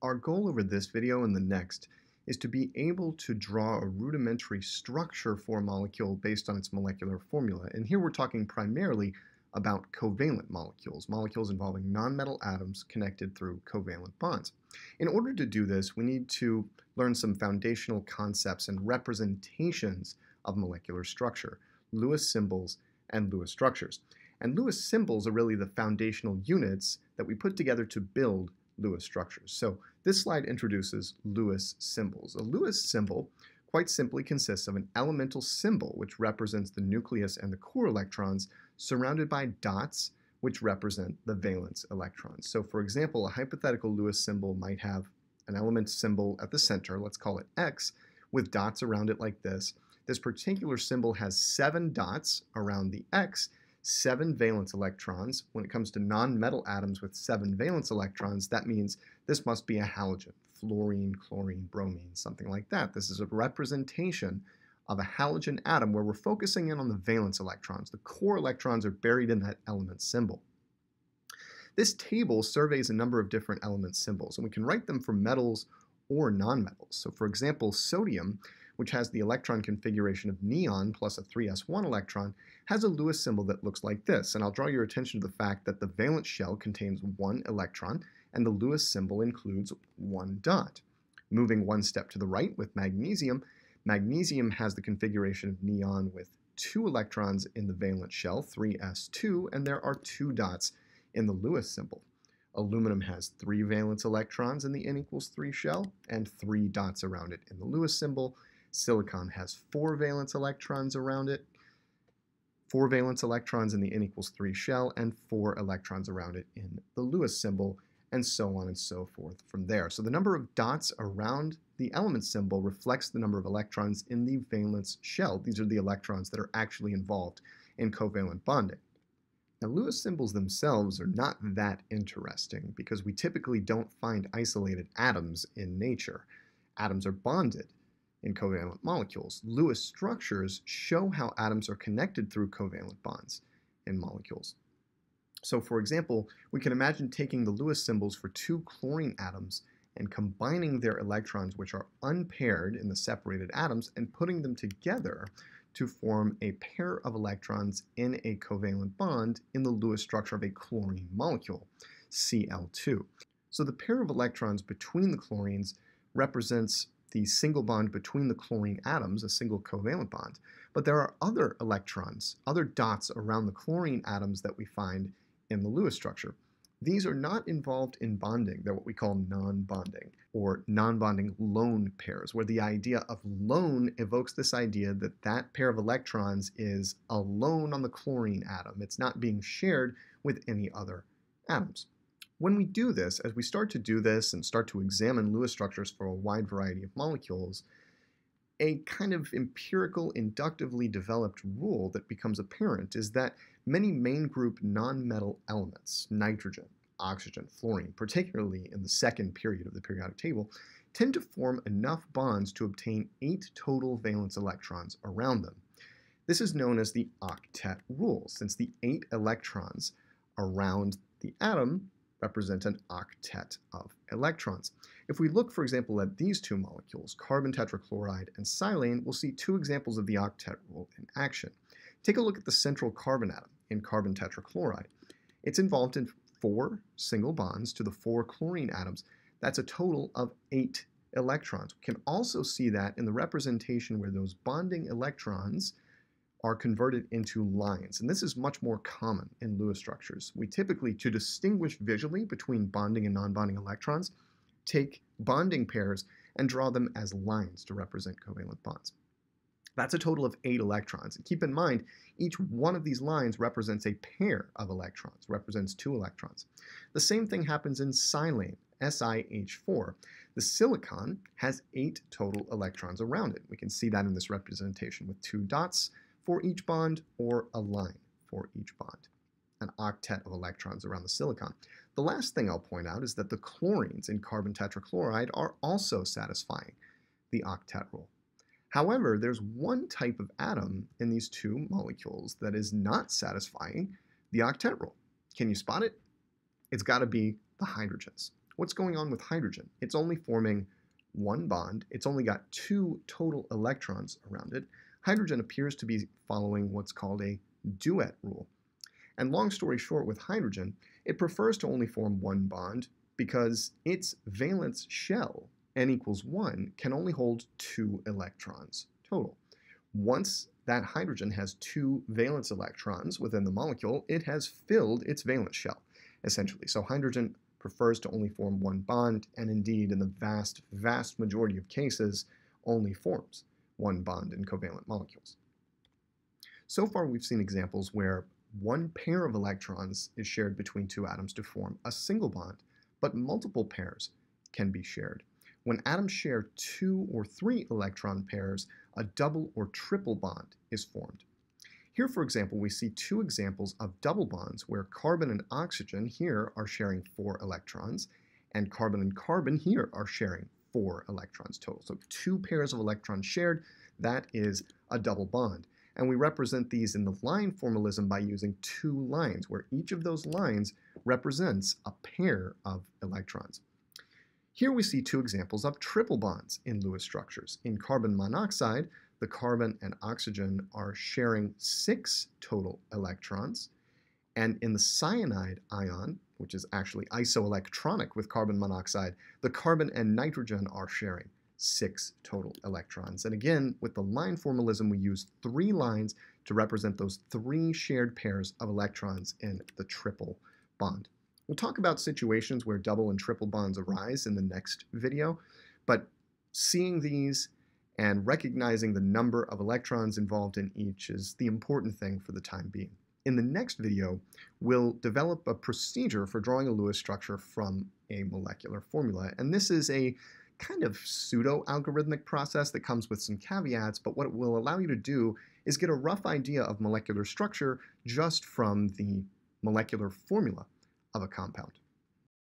Our goal over this video and the next is to be able to draw a rudimentary structure for a molecule based on its molecular formula. And here we're talking primarily about covalent molecules, molecules involving nonmetal atoms connected through covalent bonds. In order to do this, we need to learn some foundational concepts and representations of molecular structure, Lewis symbols and Lewis structures. And Lewis symbols are really the foundational units that we put together to build Lewis structures. So this slide introduces Lewis symbols. A Lewis symbol quite simply consists of an elemental symbol which represents the nucleus and the core electrons surrounded by dots which represent the valence electrons. So for example, a hypothetical Lewis symbol might have an element symbol at the center, let's call it X, with dots around it like this. This particular symbol has seven dots around the X, seven valence electrons. When it comes to non-metal atoms with seven valence electrons, that means this must be a halogen, fluorine, chlorine, bromine, something like that. This is a representation of a halogen atom where we're focusing in on the valence electrons. The core electrons are buried in that element symbol. This table surveys a number of different element symbols, and we can write them for metals or nonmetals. So for example, sodium which has the electron configuration of neon plus a 3s1 electron, has a Lewis symbol that looks like this, and I'll draw your attention to the fact that the valence shell contains one electron, and the Lewis symbol includes one dot. Moving one step to the right with magnesium, magnesium has the configuration of neon with two electrons in the valence shell, 3s2, and there are two dots in the Lewis symbol. Aluminum has three valence electrons in the n equals 3 shell and three dots around it in the Lewis symbol. Silicon has four valence electrons around it, four valence electrons in the n equals 3 shell, and four electrons around it in the Lewis symbol, and so on and so forth from there. So the number of dots around the element symbol reflects the number of electrons in the valence shell. These are the electrons that are actually involved in covalent bonding. Now, Lewis symbols themselves are not that interesting because we typically don't find isolated atoms in nature. Atoms are bonded in covalent molecules. Lewis structures show how atoms are connected through covalent bonds in molecules. So for example, we can imagine taking the Lewis symbols for two chlorine atoms and combining their electrons, which are unpaired in the separated atoms, and putting them together to form a pair of electrons in a covalent bond in the Lewis structure of a chlorine molecule, Cl2. So the pair of electrons between the chlorines represents the single bond between the chlorine atoms, a single covalent bond, but there are other electrons, other dots around the chlorine atoms that we find in the Lewis structure. These are not involved in bonding. They're what we call non-bonding or non-bonding lone pairs, where the idea of lone evokes this idea that that pair of electrons is alone on the chlorine atom. It's not being shared with any other atoms. When we do this, as we start to do this and start to examine Lewis structures for a wide variety of molecules, a kind of empirical, inductively developed rule that becomes apparent is that many main group nonmetal elements, nitrogen, oxygen, fluorine, particularly in the second period of the periodic table, tend to form enough bonds to obtain eight total valence electrons around them. This is known as the octet rule, since the eight electrons around the atom represent an octet of electrons. If we look, for example, at these two molecules, carbon tetrachloride and silane, we'll see two examples of the octet rule in action. Take a look at the central carbon atom in carbon tetrachloride. It's involved in four single bonds to the four chlorine atoms. That's a total of eight electrons. We can also see that in the representation where those bonding electrons are converted into lines, and this is much more common in Lewis structures. We typically, to distinguish visually between bonding and non-bonding electrons, take bonding pairs and draw them as lines to represent covalent bonds. That's a total of eight electrons. And keep in mind, each one of these lines represents a pair of electrons, represents two electrons. The same thing happens in silane, SiH4. The silicon has eight total electrons around it. We can see that in this representation with two dots, for each bond or a line for each bond, an octet of electrons around the silicon. The last thing I'll point out is that the chlorines in carbon tetrachloride are also satisfying the octet rule. However, there's one type of atom in these two molecules that is not satisfying the octet rule. Can you spot it? It's got to be the hydrogens. What's going on with hydrogen? It's only forming one bond. It's only got two total electrons around it hydrogen appears to be following what's called a duet rule. And long story short, with hydrogen, it prefers to only form one bond because its valence shell, n equals 1, can only hold two electrons total. Once that hydrogen has two valence electrons within the molecule, it has filled its valence shell, essentially. So hydrogen prefers to only form one bond, and indeed, in the vast, vast majority of cases, only forms one bond in covalent molecules. So far we've seen examples where one pair of electrons is shared between two atoms to form a single bond, but multiple pairs can be shared. When atoms share two or three electron pairs, a double or triple bond is formed. Here, for example, we see two examples of double bonds where carbon and oxygen here are sharing four electrons, and carbon and carbon here are sharing four electrons total. So two pairs of electrons shared, that is a double bond. And we represent these in the line formalism by using two lines, where each of those lines represents a pair of electrons. Here we see two examples of triple bonds in Lewis structures. In carbon monoxide, the carbon and oxygen are sharing six total electrons. And in the cyanide ion, which is actually isoelectronic with carbon monoxide, the carbon and nitrogen are sharing six total electrons. And again, with the line formalism, we use three lines to represent those three shared pairs of electrons in the triple bond. We'll talk about situations where double and triple bonds arise in the next video, but seeing these and recognizing the number of electrons involved in each is the important thing for the time being in the next video, we'll develop a procedure for drawing a Lewis structure from a molecular formula. And this is a kind of pseudo-algorithmic process that comes with some caveats, but what it will allow you to do is get a rough idea of molecular structure just from the molecular formula of a compound.